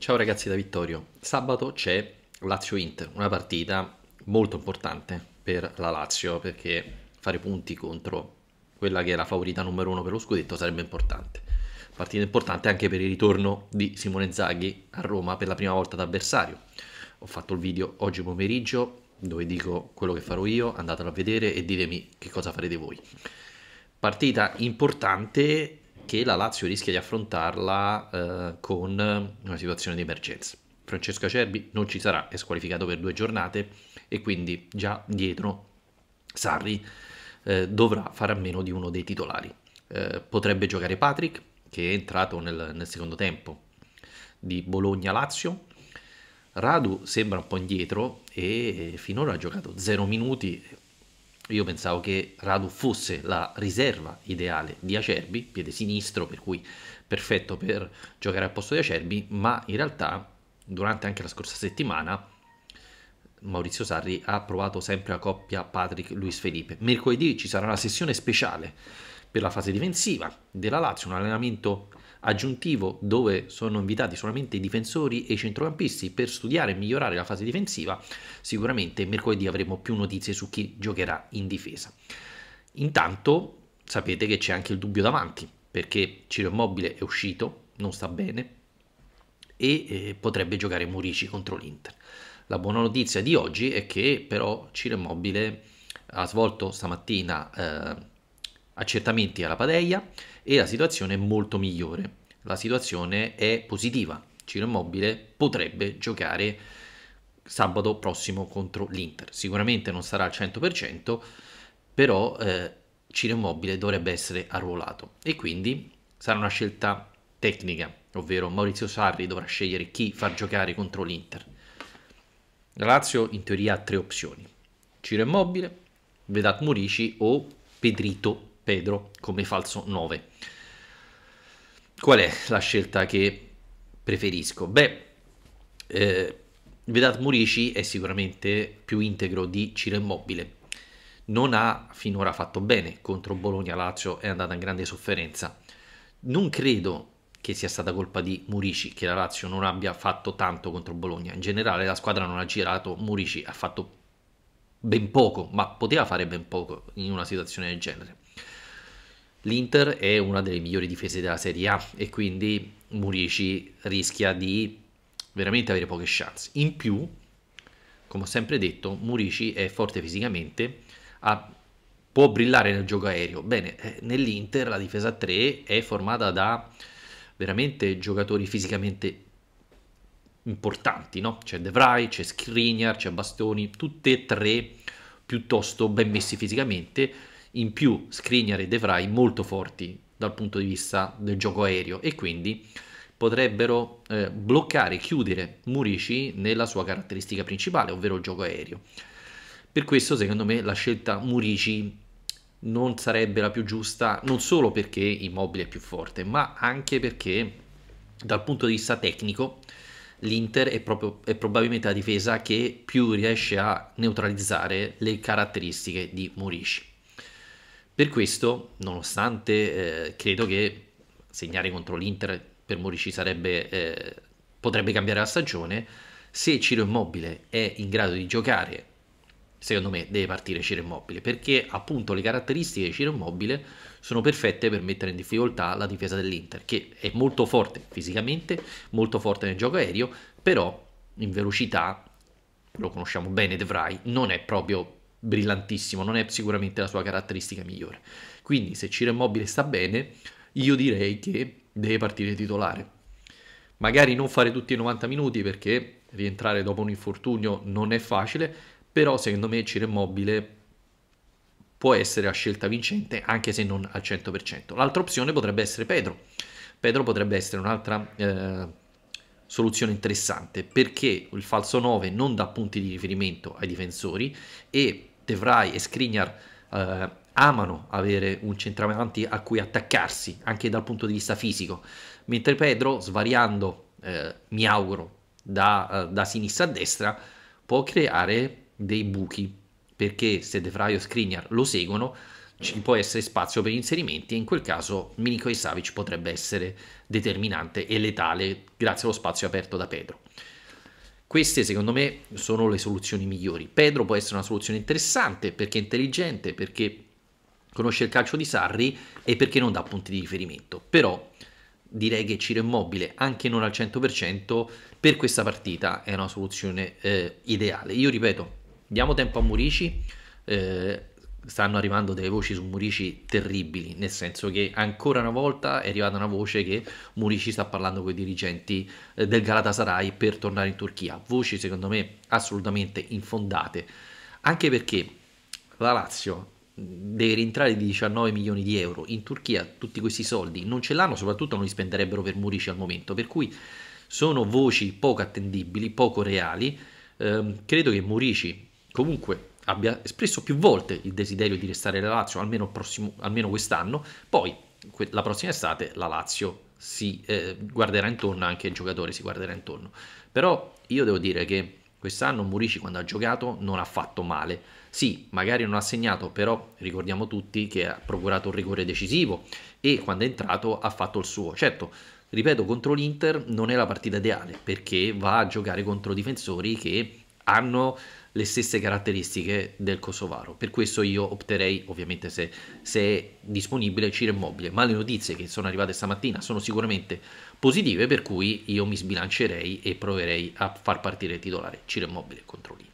Ciao ragazzi da Vittorio. Sabato c'è Lazio-Inter, una partita molto importante per la Lazio perché fare punti contro quella che è la favorita numero uno per lo scudetto sarebbe importante. Partita importante anche per il ritorno di Simone Zaghi a Roma per la prima volta da avversario. Ho fatto il video oggi pomeriggio dove dico quello che farò io, andatelo a vedere e ditemi che cosa farete voi. Partita importante che la Lazio rischia di affrontarla eh, con una situazione di emergenza. Francesco Acerbi non ci sarà, è squalificato per due giornate e quindi già dietro Sarri eh, dovrà fare a meno di uno dei titolari. Eh, potrebbe giocare Patrick, che è entrato nel, nel secondo tempo di Bologna-Lazio. Radu sembra un po' indietro e eh, finora ha giocato 0 minuti, io pensavo che Radu fosse la riserva ideale di Acerbi, piede sinistro, per cui perfetto per giocare al posto di Acerbi, ma in realtà durante anche la scorsa settimana Maurizio Sarri ha provato sempre la coppia Patrick-Luis Felipe. Mercoledì ci sarà una sessione speciale per la fase difensiva della Lazio, un allenamento aggiuntivo dove sono invitati solamente i difensori e i centrocampisti per studiare e migliorare la fase difensiva, sicuramente mercoledì avremo più notizie su chi giocherà in difesa. Intanto sapete che c'è anche il dubbio davanti, perché Ciro Immobile è uscito, non sta bene, e eh, potrebbe giocare Murici contro l'Inter. La buona notizia di oggi è che però Ciro Immobile ha svolto stamattina... Eh, accertamenti alla Padeia e la situazione è molto migliore. La situazione è positiva. Ciro Immobile potrebbe giocare sabato prossimo contro l'Inter. Sicuramente non sarà al 100%, però eh, Ciro Immobile dovrebbe essere arruolato e quindi sarà una scelta tecnica, ovvero Maurizio Sarri dovrà scegliere chi far giocare contro l'Inter. La Lazio in teoria ha tre opzioni: Ciro Immobile, Vedat Morici o Pedrito Pedro come falso 9. Qual è la scelta che preferisco? Beh, eh, Vedat Murici è sicuramente più integro di Ciro Immobile. Non ha finora fatto bene contro Bologna-Lazio, è andata in grande sofferenza. Non credo che sia stata colpa di Murici che la Lazio non abbia fatto tanto contro Bologna. In generale la squadra non ha girato, Murici ha fatto ben poco, ma poteva fare ben poco in una situazione del genere. L'Inter è una delle migliori difese della Serie A e quindi Murici rischia di veramente avere poche chance. In più, come ho sempre detto, Murici è forte fisicamente, ha, può brillare nel gioco aereo. Bene, eh, nell'Inter la difesa 3 è formata da veramente giocatori fisicamente importanti, no? C'è De Vrij, c'è Skriniar, c'è Bastoni, tutte e tre piuttosto ben messi fisicamente in più Skriniar e De Vrij molto forti dal punto di vista del gioco aereo e quindi potrebbero eh, bloccare, chiudere Murici nella sua caratteristica principale, ovvero il gioco aereo. Per questo secondo me la scelta Murici non sarebbe la più giusta, non solo perché Immobile è più forte, ma anche perché dal punto di vista tecnico l'Inter è, proprio, è probabilmente la difesa che più riesce a neutralizzare le caratteristiche di Murici. Per questo, nonostante eh, credo che segnare contro l'Inter per Morici sarebbe, eh, potrebbe cambiare la stagione, se Ciro Immobile è in grado di giocare, secondo me deve partire Ciro Immobile, perché appunto le caratteristiche di Ciro Immobile sono perfette per mettere in difficoltà la difesa dell'Inter, che è molto forte fisicamente, molto forte nel gioco aereo, però in velocità, lo conosciamo bene De Vrij, non è proprio brillantissimo, non è sicuramente la sua caratteristica migliore. Quindi se Ciro Immobile sta bene, io direi che deve partire titolare. Magari non fare tutti i 90 minuti perché rientrare dopo un infortunio non è facile, però secondo me Ciro Immobile può essere la scelta vincente anche se non al 100%. L'altra opzione potrebbe essere Pedro. Pedro potrebbe essere un'altra eh, soluzione interessante perché il falso 9 non dà punti di riferimento ai difensori e De Vrij e Skriniar eh, amano avere un centravanti a cui attaccarsi anche dal punto di vista fisico, mentre Pedro svariando, eh, mi auguro, da, eh, da, sinistra a destra può creare dei buchi perché se De Vrij o Skriniar lo seguono ci può essere spazio per inserimenti e in quel caso Milinkovic Savic potrebbe essere determinante e letale grazie allo spazio aperto da Pedro. Queste secondo me sono le soluzioni migliori. Pedro può essere una soluzione interessante perché è intelligente, perché conosce il calcio di Sarri e perché non dà punti di riferimento. Però direi che Ciro Immobile, anche non al 100%, per questa partita è una soluzione eh, ideale. Io ripeto, diamo tempo a Murici, eh, stanno arrivando delle voci su Murici terribili, nel senso che ancora una volta è arrivata una voce che Murici sta parlando con i dirigenti eh, del Galatasaray per tornare in Turchia, voci secondo me assolutamente infondate, anche perché la Lazio deve rientrare di 19 milioni di euro in Turchia tutti questi soldi non ce l'hanno, soprattutto non li spenderebbero per Murici al momento, per cui sono voci poco attendibili, poco reali, eh, credo che Murici comunque abbia espresso più volte il desiderio di restare alla Lazio almeno, prossimo, almeno quest'anno, poi que- la prossima estate la Lazio si eh, guarderà intorno, anche il giocatore si guarderà intorno. Però io devo dire che quest'anno Murici quando ha giocato non ha fatto male. Sì, magari non ha segnato, però ricordiamo tutti che ha procurato un rigore decisivo e quando è entrato ha fatto il suo. Certo, ripeto, contro l'Inter non è la partita ideale perché va a giocare contro difensori che hanno le stesse caratteristiche del kosovaro. Per questo io opterei, ovviamente se, se è disponibile, Ciro Immobile, ma le notizie che sono arrivate stamattina sono sicuramente positive, per cui io mi sbilancerei e proverei a far partire il titolare Ciro Immobile contro l'Inter.